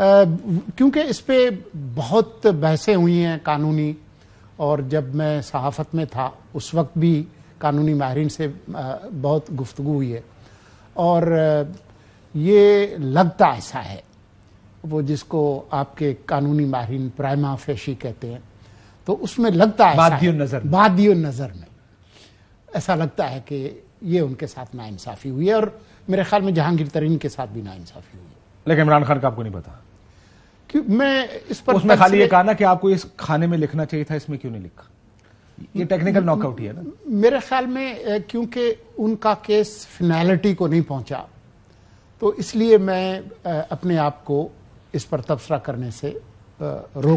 क्योंकि इस पर बहुत बहसें हुई हैं कानूनी और जब मैं सहाफ़त में था उस वक्त भी कानूनी माहरीन से बहुत गुफ्तु हुई है और ये लगता ऐसा है वो जिसको आपके कानूनी माहरीन प्राइमा फैशी कहते हैं तो उसमें लगता है नज़र बादियो नज़र में ऐसा लगता है कि ये उनके साथ नाइंसाफ़ी हुई है और मेरे ख्याल में जहांगीर तरीन के साथ भी नाइंसाफ़ी हुई है लेकिन इमरान खान का आपको नहीं पता कि मैं इस पर उसमें खाली ये कहा ना कि आपको इस खाने में लिखना चाहिए था इसमें क्यों नहीं लिखा ये टेक्निकल नॉकआउट ही है ना मेरे ख्याल में क्योंकि उनका केस फिनैलिटी को नहीं पहुंचा तो इसलिए मैं अपने आप को इस पर तबसरा करने से रोक